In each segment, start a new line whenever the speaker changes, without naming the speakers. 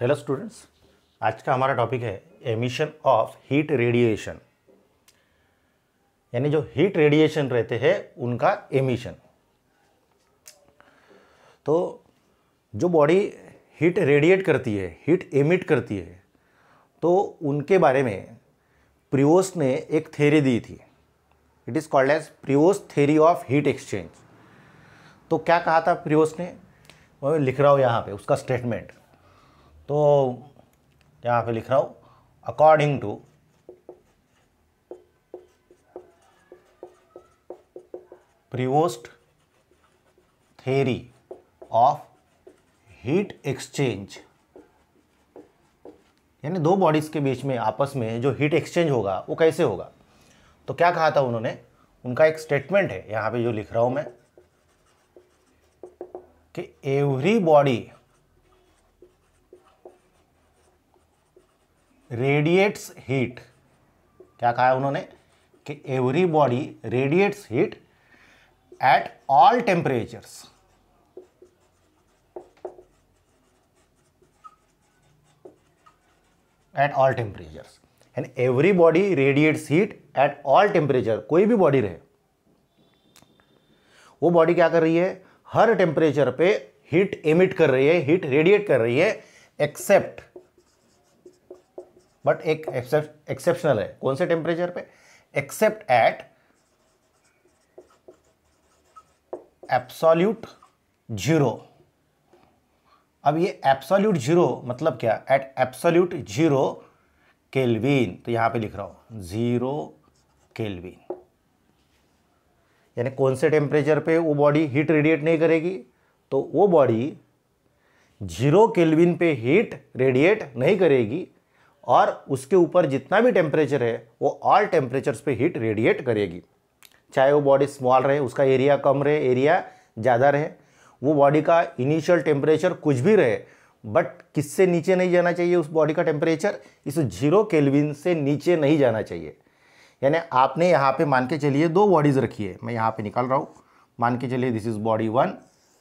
Hello students आज का हमारा टॉपिक है एमिशन ऑफ हीट रेडिएशन यानी जो हीट रेडिएशन रहते हैं उनका एमिशन तो जो बॉडी हीट रेडिएट करती है हीट एमिट करती है तो उनके बारे में प्रियोस ने एक थेरी दी थी it is called as Prevost theory of heat exchange तो क्या कहा था प्रियोस ने मैं लिख रहा हूँ यहाँ पे उसका स्टेटमेंट तो यहाँ पे लिख रहा हूँ according to Prevost theory of heat exchange यानी दो बॉडीज़ के बीच में आपस में जो हीट एक्सचेंज होगा वो कैसे होगा तो क्या कहा था उन्होंने उनका एक स्टेटमेंट है यहाँ पे जो लिख रहा हूँ मैं कि एवरी बॉडी रेडिएट्स हीट क्या कहा है उन्होंने कि every body radiates heat at all temperatures at all temperatures and every body radiates heat at all temperature कोई भी बॉडी रहे वो बॉडी क्या कर रही है हर टेम्परेचर पे हीट एमिट कर रही है हीट रेडिएट कर रही है एक्सेप्ट बट एक एक्सेप्शनल है कौन से टेम्परेचर पे एक्सेप्ट एट एप्सोल्यूट जीरो अब ये एप्सोल्यूट जीरो मतलब क्या एट एप्सोल्यूट जीरो केल्विन तो यहां पे लिख रहा हूं जीरो केल्विन यानी कौन से टेम्परेचर पे वो बॉडी हीट रेडिएट नहीं करेगी तो वो बॉडी जीरो केल्विन पे हीट रेडिएट नहीं करेगी और उसके ऊपर जितना भी टेम्परेचर है वो ऑल टेम्परेचर्स पे हीट रेडिएट करेगी चाहे वो बॉडी स्मॉल रहे उसका एरिया कम रहे एरिया ज़्यादा रहे वो बॉडी का इनिशियल टेम्परेचर कुछ भी रहे बट किससे नीचे नहीं जाना चाहिए उस बॉडी का टेम्परेचर इस जीरो केल्विन से नीचे नहीं जाना चाहिए यानी आपने यहाँ पे मान के चलिए दो बॉडीज़ रखी है मैं यहाँ पे निकाल रहा हूँ मान के चलिए this is body one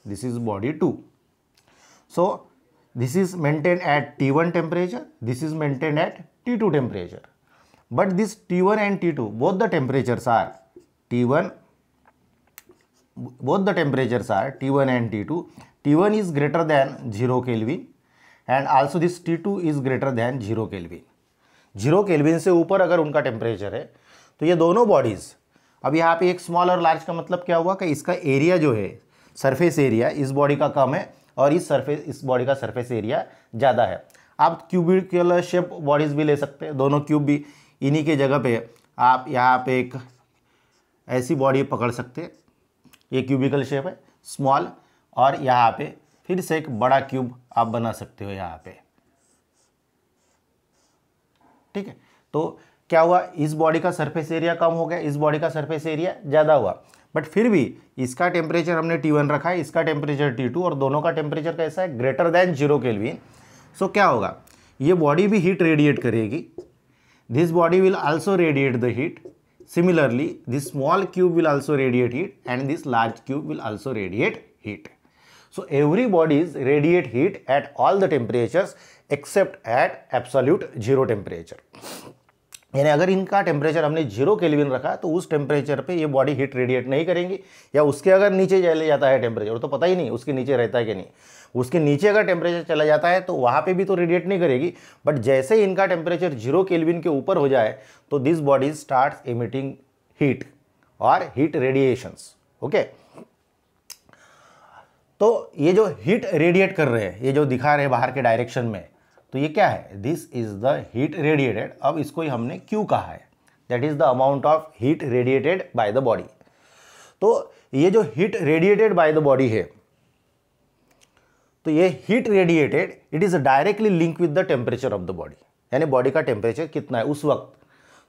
this is body two so this is maintained at T1 temperature, this is maintained at T2 temperature. But this T1 and T2, both the temperatures are T1, both the temperatures are T1 and T2. T1 is greater than 0 Kelvin and also this T2 is greater than 0 Kelvin. 0 Kelvin से ऊपर अगर उनका temperature है तो ये दोनों bodies, अब यहाँ पे एक small और large का मतलब क्या हुआ कि इसका area जो है surface area, इस body का कम है और इस सरफेस इस बॉडी का सरफेस एरिया ज़्यादा है आप क्यूबिकल शेप बॉडीज़ भी ले सकते हैं दोनों क्यूब भी इन्हीं के जगह पे आप यहाँ पे एक ऐसी बॉडी पकड़ सकते हैं ये क्यूबिकल शेप है स्मॉल और यहाँ पे फिर से एक बड़ा क्यूब आप बना सकते हो यहाँ पे ठीक है तो क्या हुआ इस बॉडी का सरफेस एरिया कम हो गया इस बॉडी का सरफेस एरिया ज़्यादा हुआ बट फिर भी इसका टेम्परेचर हमने टी वन रखा है इसका टेम्परेचर टी टू और दोनों का टेम्परेचर कैसा है greater than zero kelvin so क्या होगा ये बॉडी भी हीट रेडिएट करेगी this body will also radiate the heat similarly this small cube will also radiate heat and this large cube will also radiate heat so every body is radiate heat at all the temperature except at absolute zero temperature यानी अगर इनका temperature हमने zero kelvin रखा तो उस temperature पे ये body heat radiate नहीं करेंगी या उसके अगर नीचे चले जाता है टेम्परेचर तो पता ही नहीं उसके नीचे रहता है कि नहीं उसके नीचे अगर टेम्परेचर चला जाता है तो वहाँ पे भी तो रेडिएट नहीं करेगी बट जैसे ही इनका टेम्परेचर जीरो केलविन के ऊपर हो जाए तो this body start emitting heat और हीट रेडिएशंस ओके तो ये जो हीट रेडिएट कर रहे हैं ये जो दिखा रहे हैं बाहर के डायरेक्शन में तो ये क्या है this is the heat radiated अब इसको ही हमने क्यू कहा है that is the amount of heat radiated by the body तो ये जो heat radiated by the body है तो ये heat radiated it is directly link with the temperature of the body यानी बॉडी का टेम्परेचर कितना है उस वक्त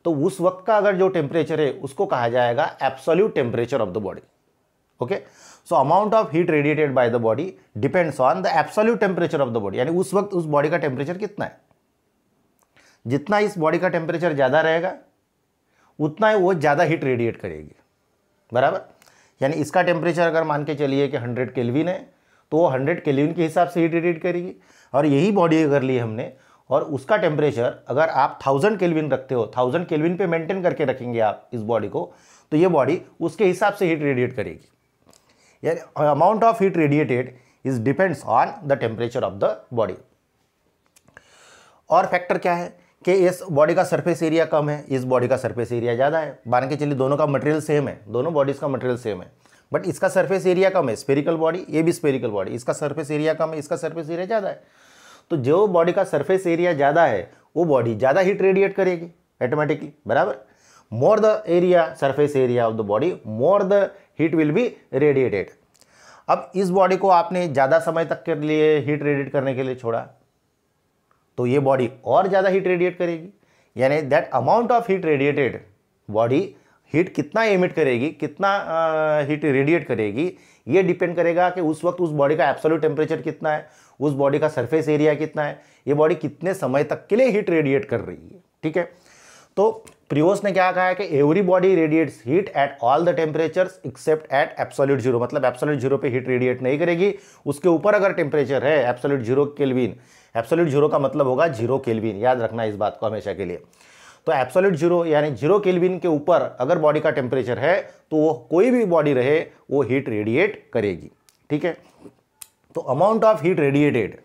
तो उस वक्त का अगर जो टेम्परेचर है उसको कहा जाएगा absolute temperature of the body okay so amount of heat radiated by the body depends on the absolute temperature of the body यानी उस वक्त उस बॉडी का टेम्परेचर कितना है जितना इस बॉडी का टेम्परेचर ज़्यादा रहेगा उतना ही वो ज़्यादा हीट रेडिएट करेगी बराबर यानी इसका टेम्परेचर अगर मान के चलिए कि हंड्रेड केलविन है तो वो हंड्रेड केलविन के हिसाब से हीट रेडिएट करेगी और यही बॉडी अगर ली हमने और उसका टेम्परेचर अगर आप थाउजेंड केलविन रखते हो थाउजेंड केलविन पे मेंटेन करके रखेंगे आप इस बॉडी को तो ये बॉडी उसके हिसाब से हीट रेडिएट करेगी amount of heat radiated is depends on the temperature of the body और फैक्टर क्या है कि इस बॉडी का सरफेस एरिया कम है इस बॉडी का सरफेस एरिया ज़्यादा है मान के चलिए दोनों का मटेरियल सेम है दोनों बॉडीज़ का मटेरियल सेम है बट इसका सरफेस एरिया कम है स्पेरिकल बॉडी ये भी स्पेरिकल बॉडी इसका सरफेस एरिया कम है इसका सरफेस एरिया ज़्यादा है तो जो बॉडी का सरफेस एरिया ज़्यादा है वो बॉडी ज़्यादा हीट रेडिएट करेगी ऑटोमेटिकली बराबर more the area surface area of the body more the heat will be radiated अब इस बॉडी को आपने ज़्यादा समय तक के लिए हीट रेडिएट करने के लिए छोड़ा तो ये बॉडी और ज़्यादा हीट रेडिएट करेगी यानी that amount of heat radiated body heat कितना एमिट करेगी कितना हीट रेडिएट करेगी ये डिपेंड करेगा कि उस वक्त उस बॉडी का एब्सोल्यूट टेम्परेचर कितना है उस बॉडी का सरफेस एरिया कितना है ये बॉडी कितने समय तक के लिए हीट रेडिएट कर रही है ठीक है तो प्रियोस ने क्या कहा है कि every body radiates heat at all the temperatures except at absolute zero मतलब एप्सोल्यूट जीरो पे हीट रेडिएट नहीं करेगी उसके ऊपर अगर टेम्परेचर है absolute zero kelvin absolute zero का मतलब होगा जीरो केल्विन याद रखना इस बात को हमेशा के लिए तो एप्सोल्यूट जीरो यानी जीरो केल्विन के ऊपर अगर बॉडी का टेम्परेचर है तो वो कोई भी बॉडी रहे वो हीट रेडिएट करेगी ठीक है तो amount of heat radiated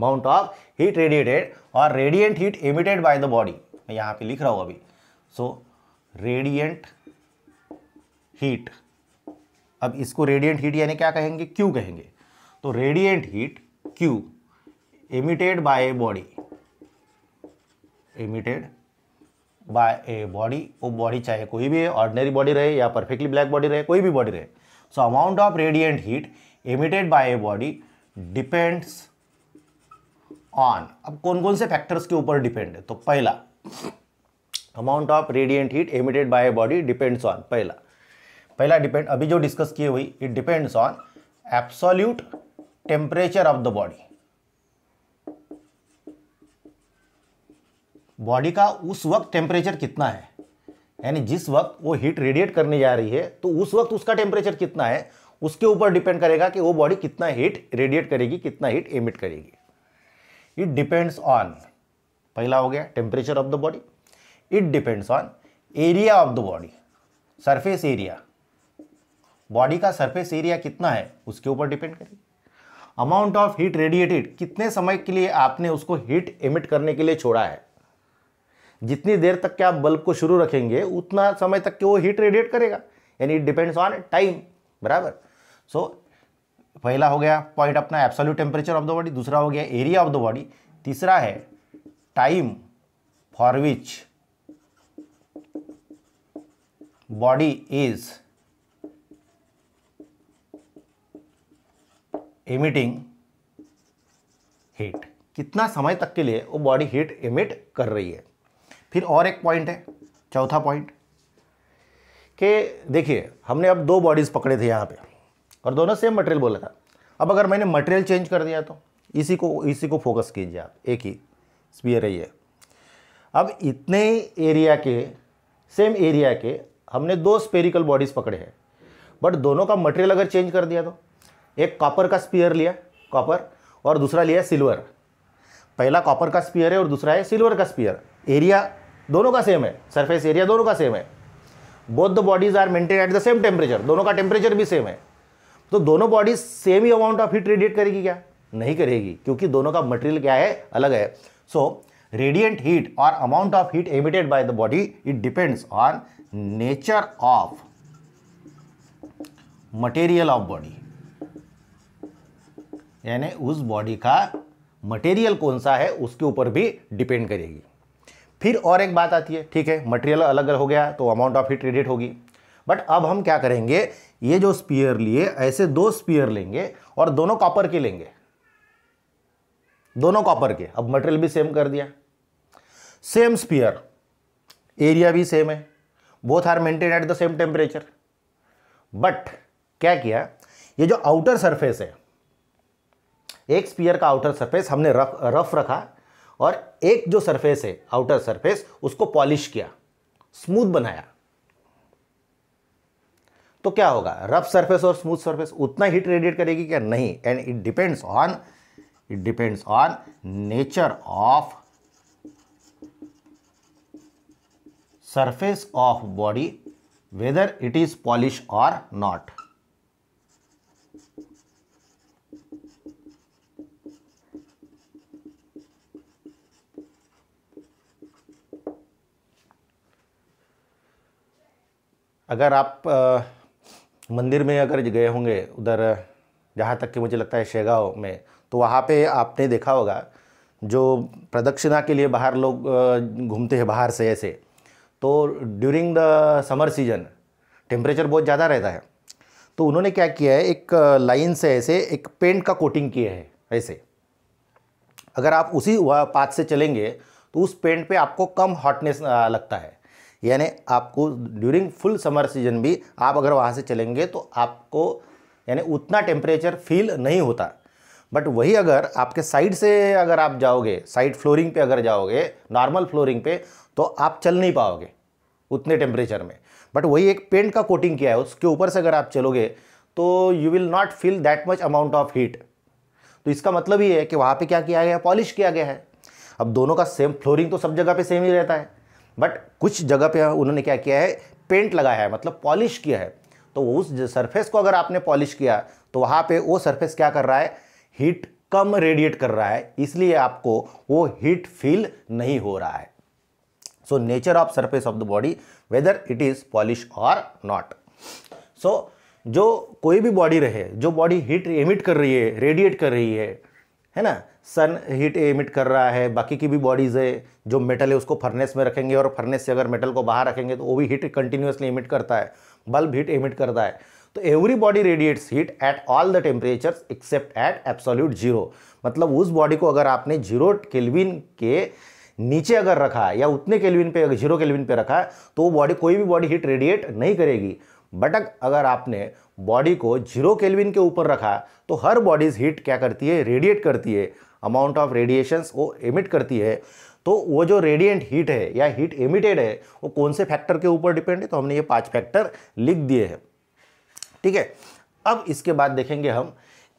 amount of heat radiated और radiant heat emitted by the body मैं यहाँ पे लिख रहा हूँ अभी सो रेडियंट हीट अब इसको रेडियंट हीट यानी क्या कहेंगे क्यू कहेंगे तो radiant heat Q emitted by a body emitted by a body वो बॉडी चाहे कोई भी ऑर्डिनरी बॉडी रहे या परफेक्टली ब्लैक बॉडी रहे कोई भी बॉडी रहे so amount of radiant heat emitted by a body depends on अब कौन कौन से फैक्टर्स के ऊपर डिपेंड है तो पहला amount of radiant heat emitted by body depends on पहला पहला डिपेंड अभी जो डिस्कस किए हुई it depends on absolute temperature of the body body का उस वक्त टेम्परेचर कितना है यानी जिस वक्त वो हीट रेडिएट करने जा रही है तो उस वक्त उसका टेम्परेचर कितना है उसके ऊपर डिपेंड करेगा कि वो बॉडी कितना हीट रेडिएट करेगी कितना हीट एमिट करेगी इट डिपेंड्स ऑन पहला हो गया temperature of the body it depends on area of the body surface area body का सरफेस एरिया कितना है उसके ऊपर डिपेंड करेगी अमाउंट ऑफ हीट रेडिएटेड कितने समय के लिए आपने उसको हीट एमिट करने के लिए छोड़ा है जितनी देर तक के आप बल्ब को शुरू रखेंगे उतना समय तक के वो हीट रेडिएट करेगा यानी इट डिपेंड्स ऑन टाइम बराबर सो पहला हो गया पॉइंट अपना absolute temperature of the body दूसरा हो गया एरिया ऑफ द बॉडी तीसरा है time for which body is emitting heat कितना समय तक के लिए वो बॉडी हीट emit कर रही है फिर और एक पॉइंट है चौथा पॉइंट के देखिए हमने अब दो बॉडीज़ पकड़े थे यहाँ पे और दोनों सेम मटेरियल बोला था अब अगर मैंने मटेरियल चेंज कर दिया तो इसी को इसी को फोकस कीजिए आप एक ही स्पीयर है ये अब इतने एरिया के सेम एरिया के हमने दो स्पेरिकल बॉडीज पकड़े हैं बट दोनों का मटेरियल अगर चेंज कर दिया तो एक कॉपर का स्पीयर लिया कॉपर और दूसरा लिया सिल्वर पहला कॉपर का स्पीयर है और दूसरा है सिल्वर का स्पीयर एरिया दोनों का सेम है सरफेस एरिया दोनों का सेम है both the bodies are maintain at the same temperature दोनों का टेम्परेचर भी सेम है तो दोनों बॉडीज सेम ही अमाउंट ऑफ हीट रेडिएट करेगी क्या नहीं करेगी क्योंकि दोनों का मटेरियल क्या है अलग है सो रेडिएंट हीट और amount of heat emitted by the body it depends on nature of material of body यानी उस बॉडी का मटेरियल कौन सा है उसके ऊपर भी डिपेंड करेगी फिर और एक बात आती है ठीक है मटेरियल अलग अलग हो गया तो अमाउंट ऑफ हीट रेडिएट होगी बट अब हम क्या करेंगे ये जो स्पीयर लिए ऐसे दो स्पीयर लेंगे और दोनों कॉपर के लेंगे दोनों कॉपर के अब मटेरियल भी सेम कर दिया सेम स्पीयर एरिया भी सेम है both are maintain at the same temperature but क्या किया ये जो आउटर सरफेस है एक स्पीयर का आउटर सरफेस हमने रफ रफ रखा और एक जो सरफेस है आउटर सरफेस उसको पॉलिश किया स्मूथ बनाया तो क्या होगा रफ सरफेस और स्मूथ सरफेस उतना हीट रेडिएट करेगी क्या नहीं and it depends on it depends on nature of surface of body whether it is polish or not. अगर आप आ, मंदिर में अगर गए होंगे उधर जहाँ तक कि मुझे लगता है शेगांव में तो वहाँ पे आपने देखा होगा जो प्रदक्षिणा के लिए बाहर लोग घूमते हैं बाहर से ऐसे तो during the summer season temperature बहुत ज़्यादा रहता है तो उन्होंने क्या किया है एक लाइन से ऐसे एक पेंट का कोटिंग किया है ऐसे अगर आप उसी पाथ से चलेंगे तो उस पेंट पे आपको कम हॉटनेस लगता है यानी आपको ड्यूरिंग फुल समर सीजन भी आप अगर वहाँ से चलेंगे तो आपको यानी उतना टेम्परेचर फील नहीं होता बट वही अगर आपके साइड से अगर आप जाओगे साइड फ्लोरिंग पे अगर जाओगे नॉर्मल फ्लोरिंग पे तो आप चल नहीं पाओगे उतने टेम्परेचर में बट वही एक पेंट का कोटिंग किया है उसके ऊपर से अगर आप चलोगे तो you will not feel that much amount of heat तो इसका मतलब ये है कि वहाँ पे क्या किया गया है पॉलिश किया गया है अब दोनों का सेम फ्लोरिंग तो सब जगह पे सेम ही रहता है बट कुछ जगह पे उन्होंने क्या किया है पेंट लगाया है मतलब पॉलिश किया है तो उस सरफेस को अगर आपने पॉलिश किया तो वहाँ पे वो सरफेस क्या कर रहा है हीट कम रेडिएट कर रहा है इसलिए आपको वो हीट फील नहीं हो रहा है So nature of surface of the body whether it is polish or not. So जो कोई भी बॉडी रहे जो बॉडी हीट एमिट कर रही है रेडिएट कर रही है है ना सन हीट एमिट कर रहा है बाकी की भी बॉडीज़ है जो मेटल है उसको फर्नेस में रखेंगे और फर्नेस से अगर मेटल को बाहर रखेंगे तो वो भी हीट कंटिन्यूसली एमिट करता है बल्ब हीट एमिट करता है तो every body radiates heat at all the temperatures except at absolute zero मतलब उस बॉडी को अगर आपने जीरो केल्विन के नीचे अगर रखा है या उतने केल्विन पे अगर जीरो केल्विन पे रखा है तो वो बॉडी कोई भी बॉडी हीट रेडिएट नहीं करेगी बटक अगर आपने बॉडी को जीरो केल्विन के ऊपर रखा तो हर बॉडीज़ हीट क्या करती है रेडिएट करती है अमाउंट ऑफ रेडिएशंस वो एमिट करती है तो वो जो रेडिएंट हीट है या हीट एमिटेड है वो कौन से फैक्टर के ऊपर डिपेंड है तो हमने ये पांच फैक्टर लिख दिए हैं ठीक है अब इसके बाद देखेंगे हम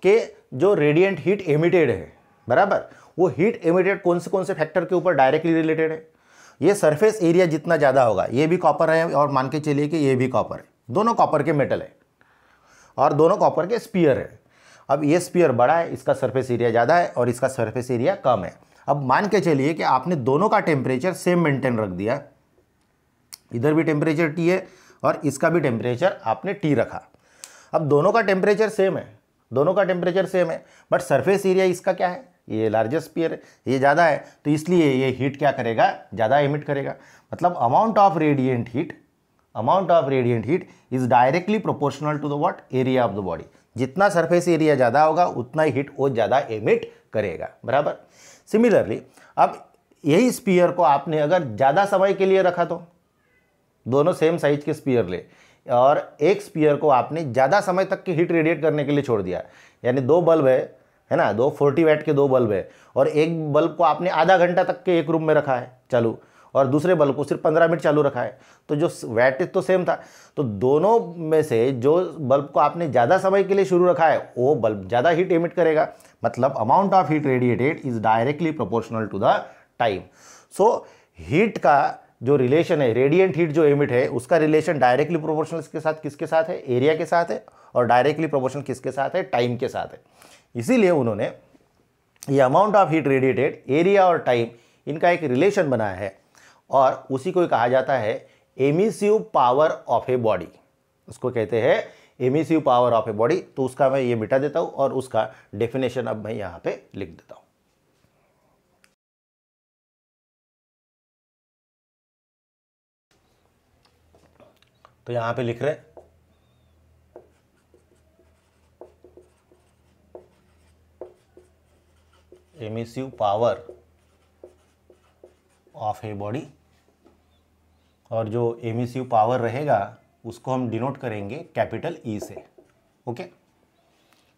कि जो रेडिएंट हीट एमिटेड है बराबर वो हीट एमिटेड कौन से कौन से फैक्टर के ऊपर डायरेक्टली रिलेटेड है ये सरफेस एरिया जितना ज़्यादा होगा ये भी कॉपर है और मान के चलिए कि ये भी कॉपर है दोनों कॉपर के मेटल है और दोनों कॉपर के स्पीयर है अब ये स्पीयर बड़ा है इसका सरफेस एरिया ज़्यादा है और इसका सरफेस एरिया कम है अब मान के चलिए कि आपने दोनों का टेम्परेचर सेम मेंटेन रख दिया इधर भी टेम्परेचर टी है और इसका भी टेम्परेचर आपने टी रखा अब दोनों का टेम्परेचर सेम है दोनों का टेम्परेचर सेम है बट सरफेस एरिया इसका क्या है ये लार्जेस्ट स्पीयर है ये ज़्यादा है तो इसलिए ये हीट क्या करेगा ज़्यादा एमिट करेगा मतलब amount of radiant heat amount of radiant heat is directly proportional to the what area of the body जितना सरफेस एरिया ज़्यादा होगा उतना ही हीट वो ज़्यादा एमिट करेगा बराबर सिमिलरली अब यही स्पीयर को आपने अगर ज़्यादा समय के लिए रखा तो दोनों सेम साइज के स्पीयर ले और एक स्पीयर को आपने ज़्यादा समय तक की हीट रेडिएट करने के लिए छोड़ दिया यानी दो बल्ब है है ना दो फोर्टी वैट के दो बल्ब है और एक बल्ब को आपने आधा घंटा तक के एक रूम में रखा है चालू और दूसरे बल्ब को सिर्फ पंद्रह मिनट चालू रखा है तो जो वैट तो सेम था तो दोनों में से जो बल्ब को आपने ज़्यादा समय के लिए शुरू रखा है वो बल्ब ज़्यादा हीट एमिट करेगा मतलब amount of heat radiated is directly proportional to the time so heat का जो रिलेशन है रेडियंट हीट जो एमिट है उसका रिलेशन डायरेक्टली प्रोपोर्शनल के साथ किसके साथ है एरिया के साथ है और डायरेक्टली प्रोपोर्शनल किसके साथ है टाइम के साथ है इसीलिए उन्होंने ये amount of heat radiated area और टाइम इनका एक रिलेशन बनाया है और उसी को कहा जाता है emissive power of a body उसको कहते हैं emissive power of a body तो उसका मैं ये मिटा देता हूँ और उसका डेफिनेशन अब मैं यहाँ पे लिख देता हूँ तो यहाँ पे लिख रहे हैं emissive power of a body और जो एमिसिव पावर रहेगा उसको हम डिनोट करेंगे कैपिटल ई e से ओके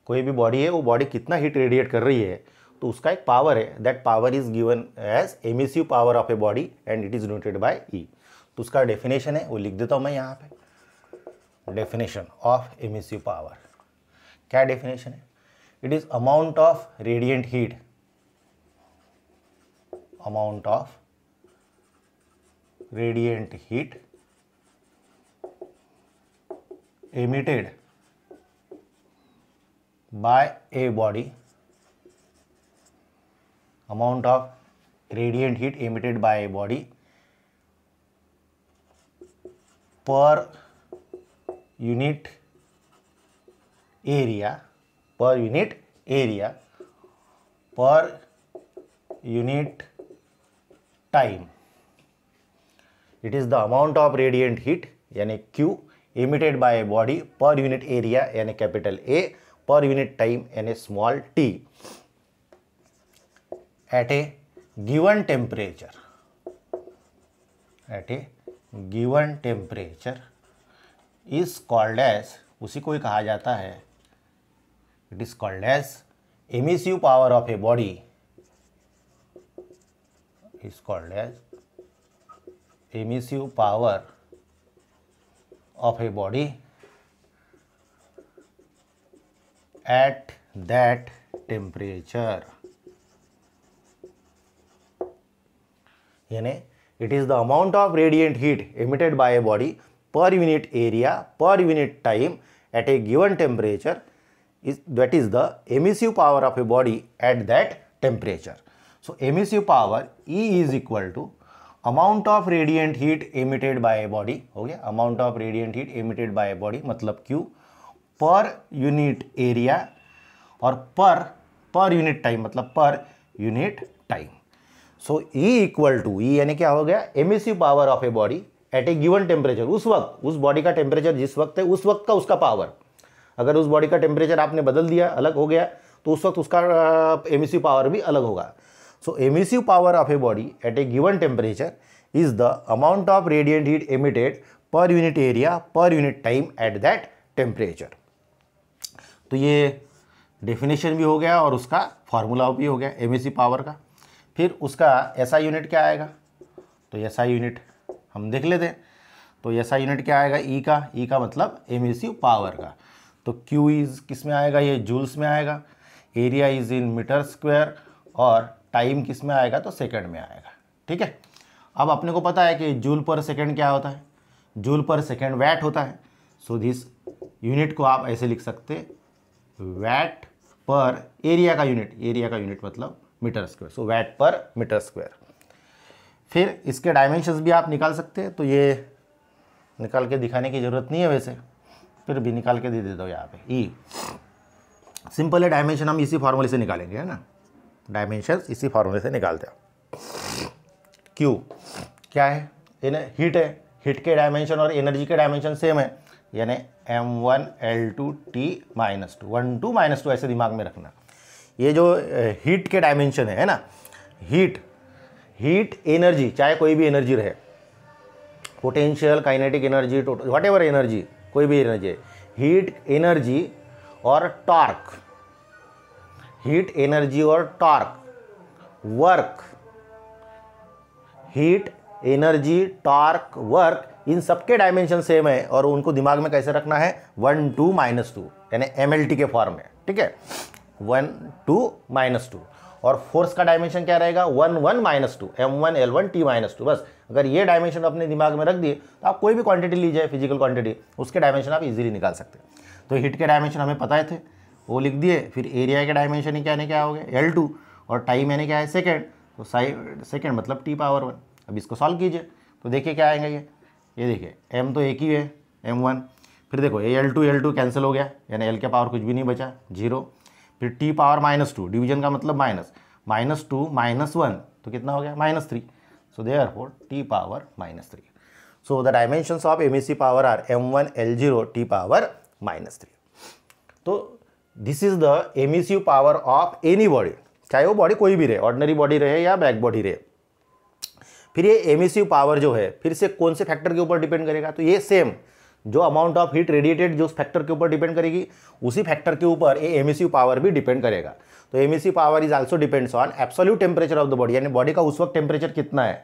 कोई भी बॉडी है वो बॉडी कितना हीट रेडिएट कर रही है तो उसका एक पावर है that power is given as emissive power of a body and it is denoted by E तो उसका डेफिनेशन है वो लिख देता हूँ मैं यहाँ पे डेफिनेशन ऑफ एमिसिव पावर क्या डेफिनेशन है it is amount of radiant heat amount of radiant heat emitted by a body amount of radiant heat emitted by a body per unit area per unit area per unit time it is the amount of radiant heat यानी Q emitted by a body per unit area यानी capital A per unit time यानी small T at a given temperature at a given temperature is called as उसी को ही कहा जाता है it is called as emissive power of a body is called as emissive power of a body at that temperature. Yani it is the amount of radiant heat emitted by a body per unit area per unit time at a given temperature is that is the emissive power of a body at that temperature. So emissive power E is equal to amount of radiant heat emitted by a body हो गया amount of radiant heat emitted by body मतलब Q per unit area और per per unit time मतलब per unit time so E equal to E यानी क्या हो गया emissive power of a body at a given temperature उस वक्त उस बॉडी का टेम्परेचर जिस वक्त है उस वक्त का उसका पावर अगर उस बॉडी का टेम्परेचर आपने बदल दिया अलग हो गया तो उस वक्त उसका एमिसिव पावर भी अलग होगा So emissive power of a body at a given temperature is the amount of radiant heat emitted per unit area per unit time at that temperature. तो ये डेफिनेशन भी हो गया और उसका फार्मूला भी हो गया एम पावर का फिर उसका एस SI यूनिट क्या आएगा तो एस SI यूनिट हम देख लेते हैं तो एस SI यूनिट क्या आएगा ई e का ई e का मतलब एम पावर का तो क्यू इज़ किस में आएगा ये जूल्स में आएगा area is in metre square और टाइम किस में आएगा तो सेकेंड में आएगा ठीक है अब अपने को पता है कि जूल पर सेकेंड क्या होता है जूल पर सेकेंड वैट होता है सो दिस यूनिट को आप ऐसे लिख सकते वैट पर एरिया का यूनिट एरिया का यूनिट मतलब metre square so watt per metre square फिर इसके डायमेंशंस भी आप निकाल सकते हैं तो ये निकाल के दिखाने की ज़रूरत नहीं है वैसे फिर भी निकाल के दे देता हूँ यहाँ पे ई e। सिंपल है डायमेंशन हम इसी फॉर्मूले से निकालेंगे है ना डायमेंशन इसी फार्मूले से निकालते हैं क्यू क्या है इन हीट है हीट के डायमेंशन और एनर्जी के डायमेंशन सेम है यानी M one L two T minus two one two minus two ऐसे दिमाग में रखना ये जो हीट के डायमेंशन है है ना हीट हीट एनर्जी चाहे कोई भी एनर्जी रहे potential kinetic energy total whatever energy कोई भी एनर्जी है हीट एनर्जी और टॉर्क हीट एनर्जी और torque work heat energy torque work इन सबके डायमेंशन सेम है और उनको दिमाग में कैसे रखना है वन टू माइनस टू यानी एम एल टी के फॉर्म में ठीक है वन टू माइनस टू और फोर्स का डायमेंशन क्या रहेगा one one minus two M one L one T minus two बस अगर ये डायमेंशन अपने दिमाग में रख दिए तो आप कोई भी क्वांटिटी लीजिए फिजिकल क्वांटिटी उसके डायमेंशन आप इजीली निकाल सकते हैं तो हीट के डायमेंशन हमें पता है थे वो लिख दिए फिर एरिया के डायमेंशन ही क्या ने क्या हो गया एल टू और टाइम यानी क्या है सेकेंड तो साइड सेकेंड मतलब टी पावर वन अब इसको सॉल्व कीजिए तो देखिए क्या आएगा ये ये देखिए एम तो एक ही है एम वन फिर देखो A L two L two cancel हो गया यानी एल के पावर कुछ भी नहीं बचा जीरो फिर T power minus two division का मतलब minus minus two minus one तो कितना हो गया minus three so R four T power minus three so the dimension of M power R M one L zero T power minus three तो this is the emissive power of any body चाहे वो body कोई भी रहे ordinary body रहे या back body रहे फिर ये एमिसिव पावर जो है फिर से कौन से फैक्टर के ऊपर डिपेंड करेगा तो ये सेम जो अमाउंट ऑफ हीट रेडिएटेड जो उस फैक्टर के ऊपर डिपेंड करेगी उसी फैक्टर के ऊपर ये एमिसिव पावर भी डिपेंड करेगा तो emissive power is also depends on absolute temperature of the body यानी बॉडी का उस वक्त टेम्परेचर कितना है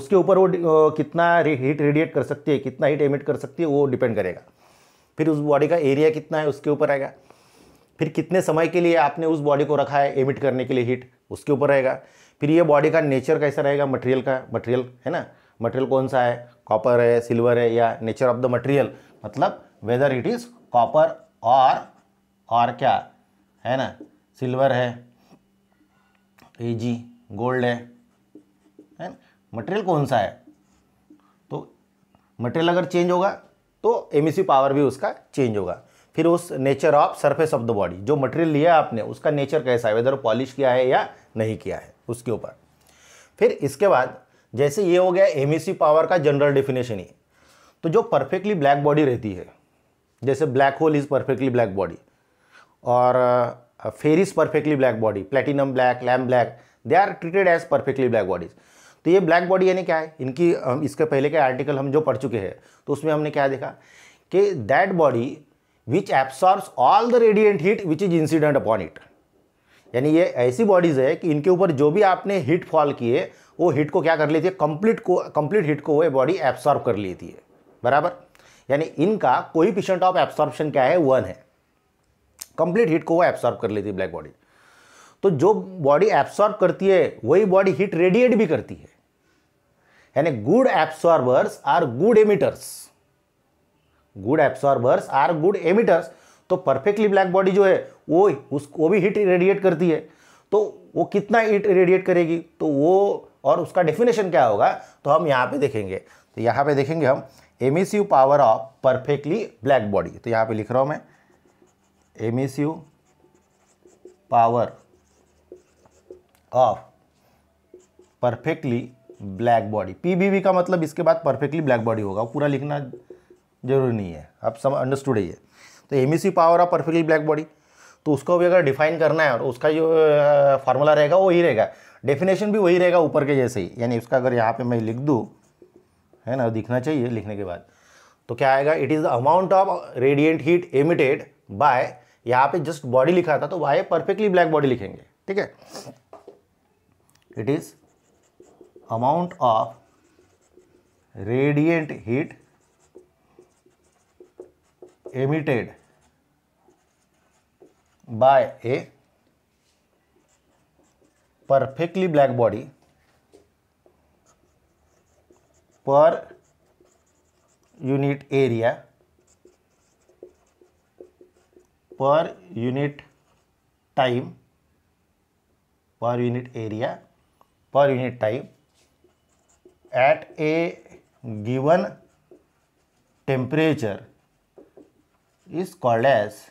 उसके ऊपर वो कितना हीट रेडिएट कर सकती है कितना हीट एमिट कर सकती है वो डिपेंड करेगा फिर उस बॉडी का एरिया कितना है उसके ऊपर आएगा फिर कितने समय के लिए आपने उस बॉडी को रखा है एमिट करने के लिए हीट उसके ऊपर रहेगा फिर ये बॉडी का नेचर कैसा रहेगा मटेरियल का मटेरियल है ना मटेरियल कौन सा है कॉपर है सिल्वर है या नेचर ऑफ द मटेरियल मतलब वेदर इट इज़ कॉपर और और क्या है ना सिल्वर है ए जी गोल्ड है मटेरियल कौन सा है तो मटेरियल अगर चेंज होगा तो एमिसिव पावर e भी उसका चेंज होगा फिर उस nature of surface of the body जो मटेरियल लिया आपने उसका नेचर कैसा है वेदर पॉलिश किया है या नहीं किया है उसके ऊपर फिर इसके बाद जैसे ये हो गया एम पावर e का जनरल डेफिनेशन ही तो जो परफेक्टली ब्लैक बॉडी रहती है जैसे black hole is perfectly black body और फेर is perfectly black body platinum black lamp black they are treated as perfectly black bodies तो ये ब्लैक बॉडी यानी क्या है इनकी हम इसके पहले के आर्टिकल हम जो पढ़ चुके हैं तो उसमें हमने क्या देखा कि that body which absorbs all the radiant heat which is incident upon it यानी ये ऐसी बॉडीज़ है कि इनके ऊपर जो भी आपने हीट फॉल किए वो हीट को क्या कर लेती है कंप्लीट को कंप्लीट हीट को वो बॉडी एब्सॉर्ब कर लेती है बराबर यानी इनका कोई पिशेंट ऑफ एब्सॉर्बेशन क्या है वन है कंप्लीट हीट को वो एब्सॉर्ब कर लेती है ब्लैक बॉडी तो जो बॉडी एब्सॉर्ब करती है वही बॉडी हीट रेडिएट भी करती है यानी good absorbers are good emitters good absorbers are good emitters तो परफेक्टली ब्लैक बॉडी जो है वो उस वो भी हीट रेडिएट करती है तो वो कितना हीट रेडिएट करेगी तो वो और उसका डेफिनेशन क्या होगा तो हम यहाँ पे देखेंगे तो यहाँ पे देखेंगे हम emissive power of perfectly black body तो यहाँ पे लिख रहा हूँ मैं emissive power of perfectly black body P का मतलब इसके बाद परफेक्टली ब्लैक बॉडी होगा पूरा लिखना जरूरी नहीं है आप सम अंडरस्टूड है ये तो M power of perfectly black body तो उसको भी अगर डिफाइन करना है और उसका जो फार्मूला रहेगा वो ही रहेगा डेफिनेशन भी वही रहेगा ऊपर के जैसे ही यानी उसका अगर यहाँ पे मैं लिख दूँ है ना दिखना चाहिए लिखने के बाद तो क्या आएगा it is the amount of radiant heat emitted by यहाँ पे जस्ट बॉडी लिखा था तो बाय परफेक्टली ब्लैक बॉडी लिखेंगे ठीक है it is amount of radiant heat emitted by a perfectly black body per unit area per unit time per unit area per unit time at a given temperature is called as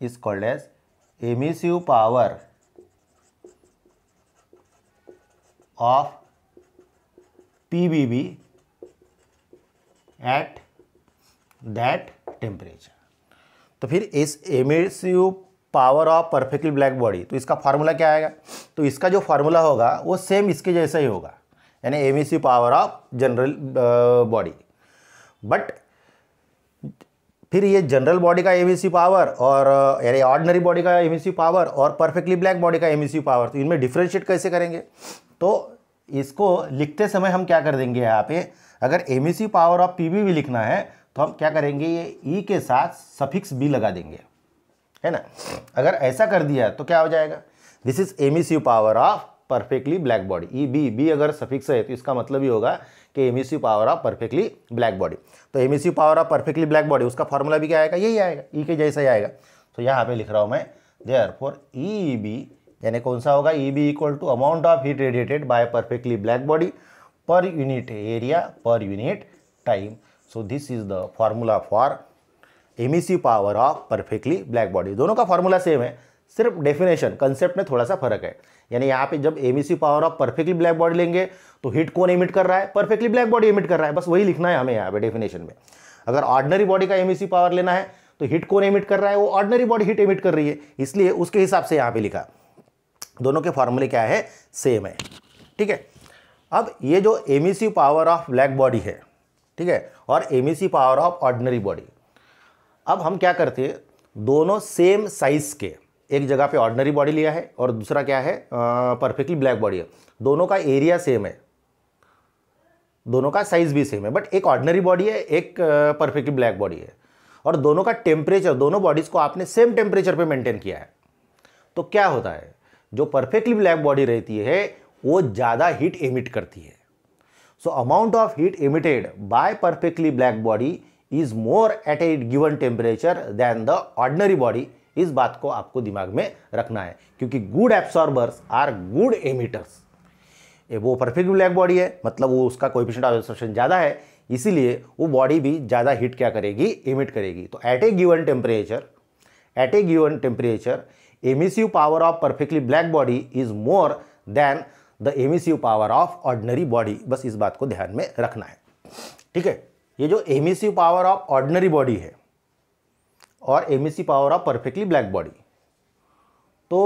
is called as emissive power of PBB at that temperature. तो फिर इस emissive power of perfectly black body तो इसका formula क्या आएगा तो इसका जो फार्मूला होगा वो सेम इसके जैसा ही होगा यानी emissive power of general body but फिर ये जनरल बॉडी का एमिसी पावर और यानी ऑर्डनरी बॉडी का एम पावर और परफेक्टली ब्लैक बॉडी का एम पावर तो इनमें डिफ्रेंशिएट कैसे करेंगे तो इसको लिखते समय हम क्या कर देंगे यहाँ पे अगर एम पावर ऑफ पी भी लिखना है तो हम क्या करेंगे ये ई e के साथ सफिक्स बी लगा देंगे है ना अगर ऐसा कर दिया तो क्या हो जाएगा this is M power of perfectly black body E B B अगर सफिक्स है तो इसका मतलब ये होगा कि emissive power of perfectly black body तो emissive power of perfectly black body उसका फॉर्मूला भी क्या आएगा यही आएगा ई e के जैसा ही आएगा तो यहाँ पे लिख रहा हूँ मैं देयर फॉर ई बी यानी कौन सा होगा E B equal to amount of heat radiated by perfectly black body per unit area per unit time so this is the formula for emissive power of perfectly black body दोनों का formula same है सिर्फ definition concept में थोड़ा सा फर्क है यानी यहाँ पे जब emissive power of perfectly black body लेंगे तो हिट कौन एमिट कर रहा है परफेक्टली ब्लैक बॉडी एमिट कर रहा है बस वही लिखना है हमें यहाँ पे डेफिनेशन में अगर ऑर्डनरी बॉडी का एमीसी पावर लेना है तो हिट कौन एमिट कर रहा है वो ऑर्डनरी बॉडी हिट एमिट कर रही है इसलिए उसके हिसाब से यहाँ पर लिखा दोनों के फॉर्मूले क्या है सेम है ठीक है अब ये जो M power of black body है ठीक है और M power of ordinary body अब हम क्या करते हैं दोनों सेम साइज़ के एक जगह पे ऑर्डनरी बॉडी लिया है और दूसरा क्या है परफेक्टली ब्लैक बॉडी है दोनों का एरिया सेम है दोनों का साइज भी सेम है बट एक ऑर्डनरी बॉडी है एक परफेक्टली ब्लैक बॉडी है और दोनों का टेम्परेचर दोनों बॉडीज़ को आपने सेम टेम्परेचर पर मेंटेन किया है तो क्या होता है जो परफेक्टली ब्लैक बॉडी रहती है वो ज़्यादा हीट एमिट करती है so amount of heat emitted by perfectly black body is more at a given temperature than the ordinary body इस बात को आपको दिमाग में रखना है क्योंकि good absorbers are good emitters वो परफेक्ट ब्लैक बॉडी है मतलब वो उसका कोएफिशिएंट ऑफ एब्सॉर्प्शन ज़्यादा है इसीलिए वो बॉडी भी ज़्यादा हीट क्या करेगी एमिट करेगी तो at a given temperature at a given temperature emissive power of perfectly black body is more than the emissive power of ordinary body बस इस बात को ध्यान में रखना है ठीक है ये जो emissive power of ordinary body है और C power of perfectly black body तो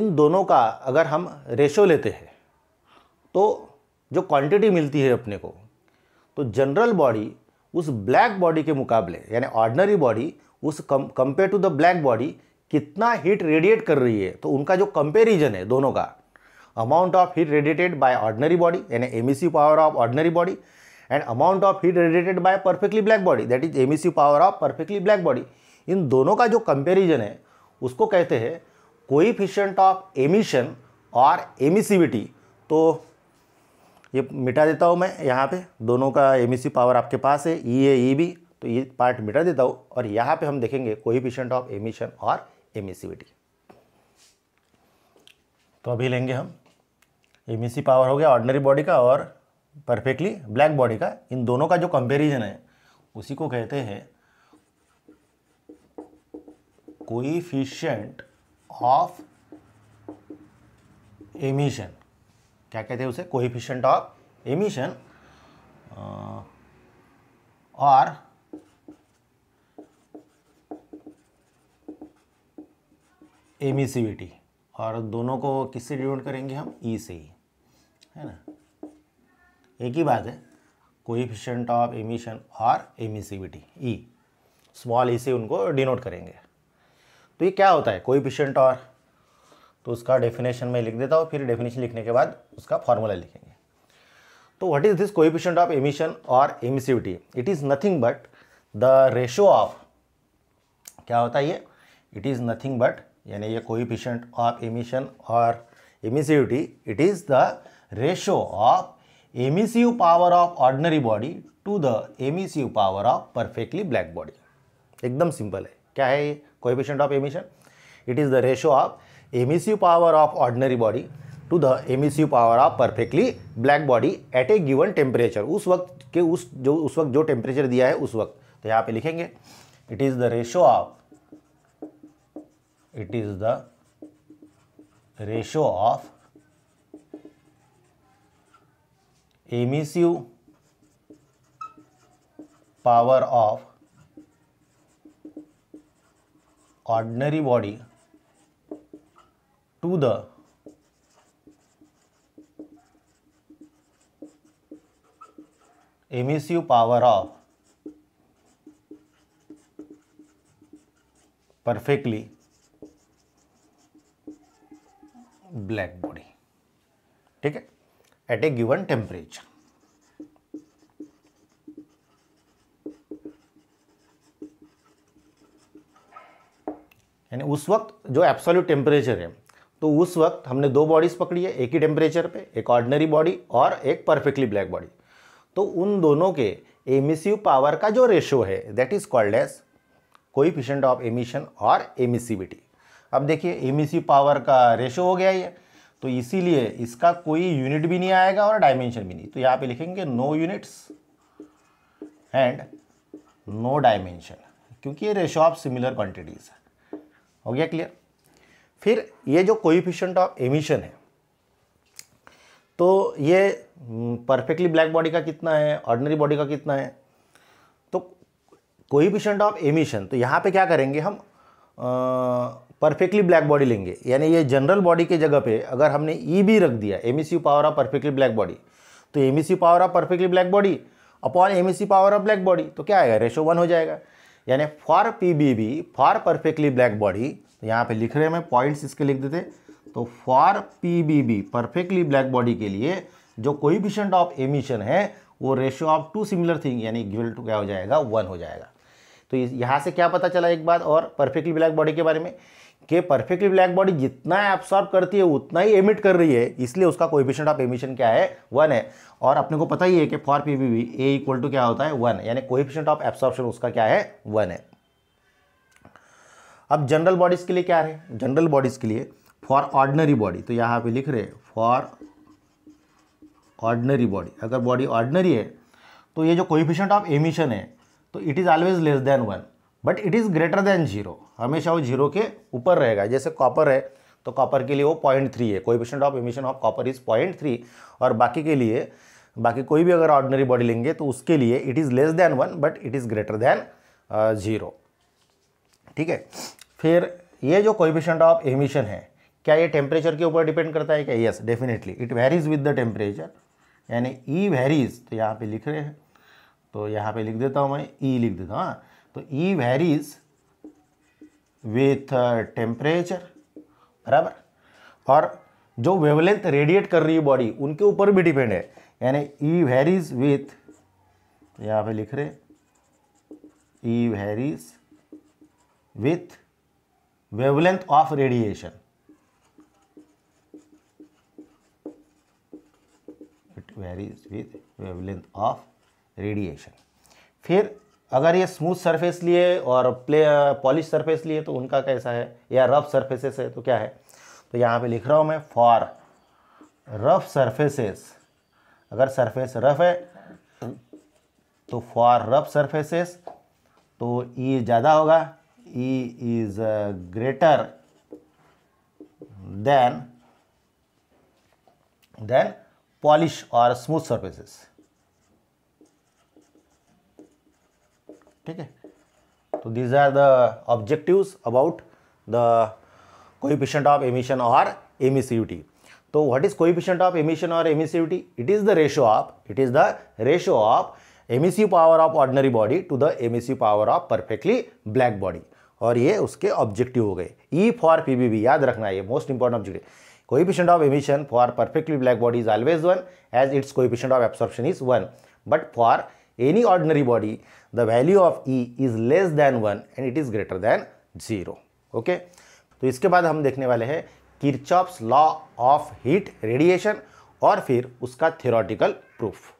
इन दोनों का अगर हम रेशो लेते हैं तो जो क्वांटिटी मिलती है अपने को तो जनरल बॉडी उस ब्लैक बॉडी के मुकाबले यानी ऑर्डनरी बॉडी उस कम compare to the black body कितना हीट रेडिएट कर रही है तो उनका जो कंपेरिजन है दोनों का amount of heat radiated by ordinary body यानी M power of ordinary body and amount of heat radiated by perfectly black body that is emissive power of perfectly black body इन दोनों का जो कंपेरिजन है उसको कहते हैं कोईफिशेंट ऑफ एमिशन और एमिसिविटी तो ये मिटा देता हूँ मैं यहाँ पे दोनों का एमिसिव पावर आपके पास है ई ए ई बी तो ये पार्ट मिटा देता हूँ और यहाँ पे हम देखेंगे कोईफिशेंट ऑफ एमिशन और एमिसिविटी तो अभी लेंगे हम एमिसिव पावर हो गया ऑर्डनरी बॉडी का और परफेक्टली ब्लैक बॉडी का इन दोनों का जो कंपेरिजन है उसी को कहते हैं कोइफिशियंट ऑफ एमिशन क्या कहते हैं उसे कोइफिशियंट ऑफ एमिशन और एमिसिविटी और दोनों को किससे डिनोट करेंगे हम ई e से ही है ना एक ही बात है कोइफिशेंट ऑफ एमिशन और एमिसिविटी ई स्मॉल ई से उनको डिनोट करेंगे तो ये क्या होता है कोएफिशिएंट और तो उसका डेफिनेशन मैं लिख देता हूँ फिर डेफिनेशन लिखने के बाद उसका फॉर्मूला लिखेंगे तो what is this coefficient of emission और emissivity it is nothing but the ratio of क्या होता है ये इट इज़ नथिंग बट यानी ये कोएफिशिएंट ऑफ एमिशन और emissivity it is the ratio of emissive power of ordinary body to the emissive power of perfectly black body एकदम simple है क्या है ये coefficient of emission it is the ratio of emissive power of ordinary body to the emissive power of perfectly black body at a given temperature उस वक्त के उस जो उस वक्त जो टेम्परेचर दिया है उस वक्त तो यहाँ पे लिखेंगे it is the ratio of it is the ratio of emissive power of ordinary body to the emissive power of perfectly black body ठीक है at a given temperature. यानी उस वक्त जो एब्सोल्यूट टेम्परेचर है तो उस वक्त हमने दो बॉडीज़ पकड़ी है एक ही टेम्परेचर पे एक ऑर्डिनरी बॉडी और एक परफेक्टली ब्लैक बॉडी तो उन दोनों के एमिसिव पावर का जो रेशो है that is called as coefficient of emission और एमिसिविटी अब देखिए एमिसिव पावर का रेशो हो गया ये तो इसीलिए इसका कोई यूनिट भी नहीं आएगा और डायमेंशन भी नहीं तो यहाँ पे लिखेंगे no units and no dimension क्योंकि ये रेशो ऑफ सिमिलर क्वांटिटीज है हो गया क्लियर फिर ये जो कोइफिशियंट ऑफ एमिशन है तो ये परफेक्टली ब्लैक बॉडी का कितना है ऑर्डनरी बॉडी का कितना है तो कोइफिशियंट ऑफ एमिशन तो यहाँ पे क्या करेंगे हम परफेक्टली ब्लैक बॉडी लेंगे यानी ये जनरल बॉडी के जगह पे अगर हमने ई e बी रख दिया M power of perfectly black body तो M power of perfectly black body upon M C power of black body तो क्या आएगा रेशो वन हो जाएगा यानी for P B B for perfectly black body यहाँ पे लिख रहे हैं मैं पॉइंट्स इसके लिख देते तो for P B B perfectly black body के लिए जो कोई ऑफ एमिशन है वो ratio of two similar thing यानी इक्वल टू क्या हो जाएगा वन हो जाएगा तो यहाँ से क्या पता चला एक बात और परफेक्टली ब्लैक बॉडी के बारे में कि परफेक्टली ब्लैक बॉडी जितना एब्सॉर्ब करती है उतना ही एमिट कर रही है इसलिए उसका कोएफिशिएंट ऑफ एमिशन क्या है वन है और अपने को पता ही है कि for P V A equal to क्या होता है वन यानी कोएफिशिएंट ऑफ एब्सॉर्प्शन उसका क्या है वन है अब जनरल बॉडीज़ के लिए क्या है जनरल बॉडीज़ के लिए फॉर ऑर्डनरी बॉडी तो यहाँ पर लिख रहे फॉर ऑर्डनरी बॉडी अगर बॉडी ऑर्डनरी है तो ये जो कोइफिशियंट ऑफ एमिशन है तो it is always less than one but it is greater than zero हमेशा वो जीरो के ऊपर रहेगा जैसे कॉपर है तो कॉपर के लिए वो पॉइंट थ्री है coefficient of emission of copper is point three और बाकी के लिए बाकी कोई भी अगर ऑर्डनरी बॉडी लेंगे तो उसके लिए it is less than one but it is greater than zero ठीक है फिर ये जो कोएफिशिएंट ऑफ एमिशन है क्या ये टेम्परेचर के ऊपर डिपेंड करता है क्या yes definitely it varies with the temperature यानी ई e वेरीज तो यहाँ पर लिख रहे हैं तो यहाँ पर लिख देता हूँ मैं ई e लिख देता हूँ हाँ। तो ई वेरीज विथ टेम्परेचर बराबर और जो वेवलेंथ रेडिएट कर रही है बॉडी उनके ऊपर भी डिपेंड है यानी ई वेरीज विथ यहाँ पे लिख रहे E varies with wavelength of radiation it varies with wavelength of radiation फिर अगर ये स्मूथ सरफेस लिए और प्ले पॉलिश सरफेस लिए तो उनका कैसा है या रफ सरफेसेस है तो क्या है तो यहाँ पे लिख रहा हूँ मैं फॉर रफ सरफेसेस अगर सरफेस रफ है तो फॉर रफ सरफेसेस तो ई e ज़्यादा होगा E is greater than than polish और स्मूथ सरफेसेस ठीक है तो these are the objectives about the coefficient of emission और एमिसिविटी तो what is coefficient of emission और emissivity it is the ratio of it is the ratio of emissive power of ordinary body to the emissive power of perfectly black body और ये उसके objective हो गए E for पीबीबी याद रखना ये most important objective coefficient of emission for perfectly black body is always one as it's coefficient of absorption is one but for any ordinary body, the value of E is less than 1 and it is greater than 0. Okay? to iske baad hum dekhne wale हैं kirchhoff's law of heat radiation aur fir uska theoretical proof